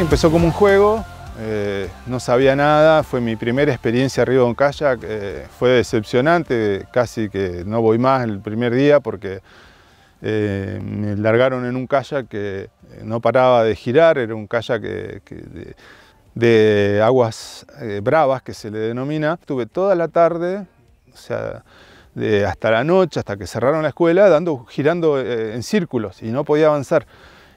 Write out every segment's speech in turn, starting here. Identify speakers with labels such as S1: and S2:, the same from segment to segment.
S1: empezó como un juego, eh, no sabía nada, fue mi primera experiencia arriba de un kayak, eh, fue decepcionante, casi que no voy más el primer día porque eh, me largaron en un kayak que no paraba de girar, era un kayak que, de, aguas bravas que se le denomina. Estuve toda la tarde, o sea, de hasta la noche, hasta que cerraron la escuela, dando, girando en círculos y no podía avanzar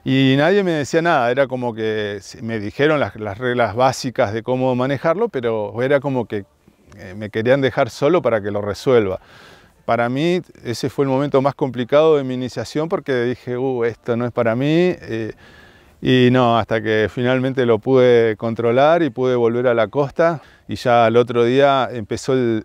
S1: y nadie me decía nada, era como que me dijeron las, reglas básicas de cómo manejarlo, pero era como que eh, me querían dejar solo para que lo resuelva. Para mí ese fue el momento más complicado de mi iniciación porque dije, uh, esto no es para mí. Eh, y no, hasta que finalmente lo pude controlar y pude volver a la costa y ya al otro día empezó el,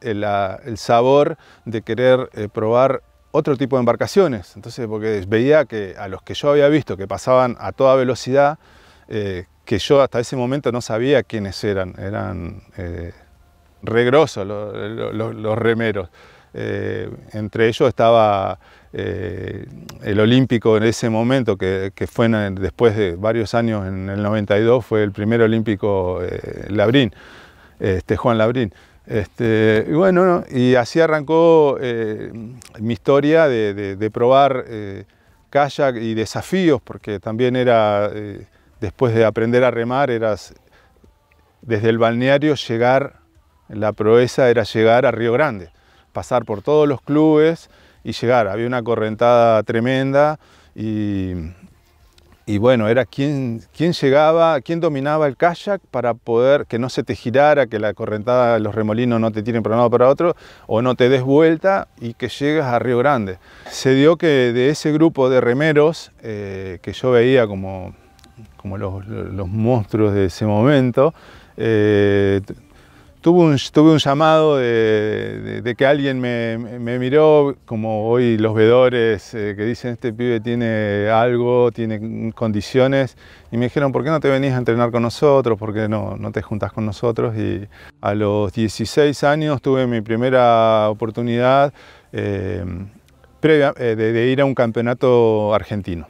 S1: sabor de querer eh, probar otro tipo de embarcaciones. Entonces, porque veía que a los que yo había visto que pasaban a toda velocidad, eh, que yo hasta ese momento no sabía quiénes eran, eran eh, regrosos los, remeros. Eh, entre ellos estaba el olímpico en ese momento, que, fue después de varios años, en el 92, fue el primer olímpico Labrin, Labrín, este, Juan Labrín. Este, y bueno, y así arrancó eh, mi historia de, probar eh, kayak y desafíos, porque también era, eh, después de aprender a remar, eras desde el balneario llegar, la proeza era llegar a Río Grande, pasar por todos los clubes y llegar. Había una correntada tremenda y y bueno, era quién, llegaba, quién dominaba el kayak para poder que no se te girara, que la correntada, los remolinos no te tiren para un lado para otro, o no te des vuelta y que llegas a Río Grande. Se dio que de ese grupo de remeros eh, que yo veía como, como los, monstruos de ese momento, eh, tuve un, llamado de, que alguien me, miró, como hoy los vedores eh, que dicen este pibe tiene algo, tiene condiciones, y me dijeron, ¿por qué no te venís a entrenar con nosotros? ¿Por qué no, te juntas con nosotros? Y a los 16 años tuve mi primera oportunidad eh, eh, de, ir a un campeonato argentino.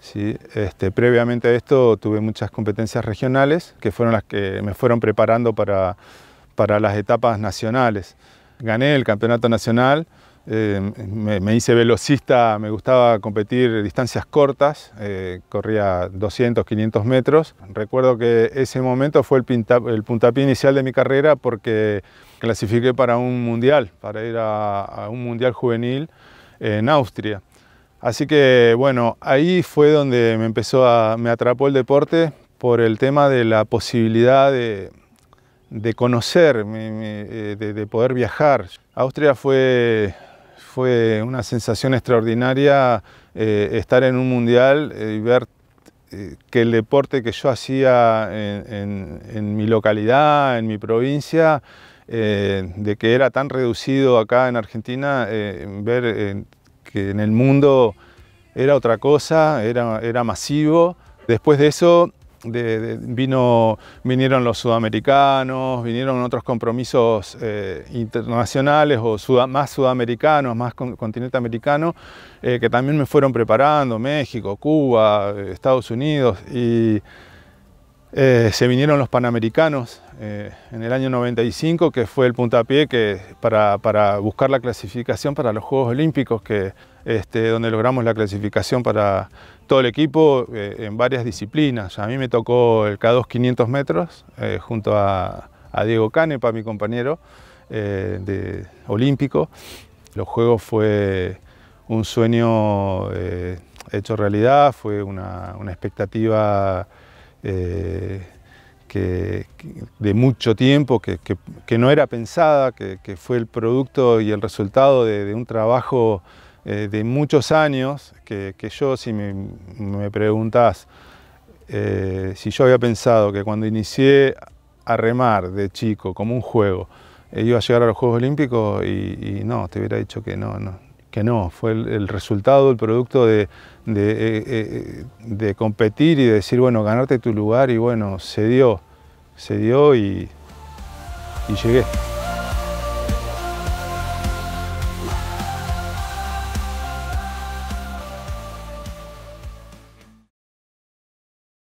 S1: Sí, este, previamente a esto tuve muchas competencias regionales que fueron las que me fueron preparando para, para las etapas nacionales. Gané el campeonato nacional, eh, me, hice velocista, me gustaba competir distancias cortas, eh, corría 200, 500 metros. Recuerdo que ese momento fue el, el, puntapié inicial de mi carrera porque clasifiqué para un mundial, para ir a, a un mundial juvenil en Austria. Así que bueno, ahí fue donde me empezó a, me atrapó el deporte por el tema de la posibilidad de, de conocer, eh, de, poder viajar. Austria fue fue una sensación extraordinaria eh, estar en un mundial eh, y ver que el deporte que yo hacía en, mi localidad, en mi provincia, de que era tan reducido acá en Argentina, ver que en el mundo era otra cosa, era, era masivo. Después de eso vino, vinieron los sudamericanos, vinieron otros compromisos eh, internacionales o más sudamericanos, más continente americano, eh, que también me fueron preparando, México, Cuba, eh, Estados Unidos, y eh, se vinieron los Panamericanos eh, en el año 95, que fue el puntapié que, para, buscar la clasificación para los Juegos Olímpicos, que, este, donde logramos la clasificación para todo el equipo eh, en varias disciplinas. A mí me tocó el K2 500 metros junto a, Diego Canepa, mi compañero de, olímpico. Los Juegos fue un sueño hecho realidad, fue una, una expectativa eh, que, de mucho tiempo, que, que no era pensada, que, fue el producto y el resultado de, un trabajo eh, de muchos años, que, yo, si me, me preguntas eh, si yo había pensado que cuando inicié a remar de chico, como un juego, iba a llegar a los Juegos Olímpicos y, y no, te hubiera dicho que no, no, que no, fue el, resultado, el producto eh, eh, de, competir y de decir, bueno, ganarte tu lugar y bueno, se dio, se dio y llegué.